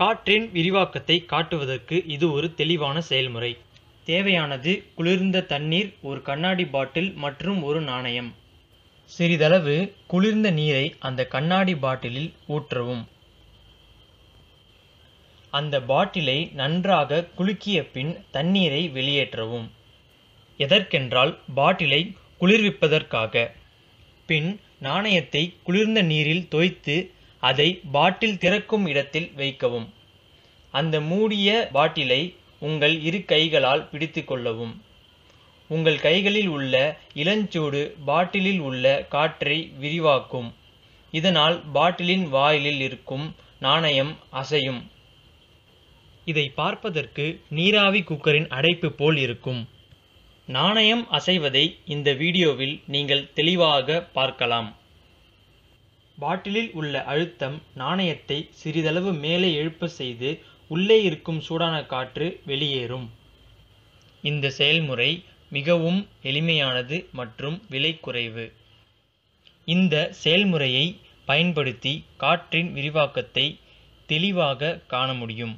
காற்றின் விரிவாக்கத்தை காட்டுவதற்கு இது ஒரு தெளிவான செயல்முறை தேவையானது குளிர்ந்த தண்ணீர் ஒரு கண்ணாடி பாட்டில் மற்றும் ஒரு நாணயம் சிறிதளவு குளிர்ந்த நீரை அந்த கண்ணாடி பாட்டிலில் ஊற்றவும் அந்த பாட்டிலை நன்றாக குலுக்கிய பின் தண்ணீரை வெளியேற்றவும் எதற்கென்றால் பாட்டிலை குளிர்விப்பதற்காக பின் நாணயத்தை குளிர்ந்த நீரில் தோய்த்து அதை பாட்டில் திறக்கும் இடத்தில் வைக்கவும் அந்த மூடிய பாட்டிலை உங்கள் இரு கைகளால் பிடித்து கொள்ளவும் உங்கள் கைகளில் உள்ள இளஞ்சூடு பாட்டிலில் உள்ள காற்றை விரிவாக்கும் இதனால் பாட்டிலின் வாயிலில் இருக்கும் நாணயம் அசையும் இதை பார்ப்பதற்கு நீராவி குக்கரின் அடைப்பு போல் இருக்கும் நாணயம் அசைவதை இந்த வீடியோவில் நீங்கள் தெளிவாக பார்க்கலாம் பாட்டிலில் உள்ள அழுத்தம் நாணயத்தை சிறிதளவு மேலே எழுப்ப செய்து உள்ளே இருக்கும் சூடான காற்று வெளியேறும் இந்த செயல்முறை மிகவும் எளிமையானது மற்றும் விலை குறைவு இந்த செயல்முறையை பயன்படுத்தி காற்றின் விரிவாக்கத்தை தெளிவாக காண முடியும்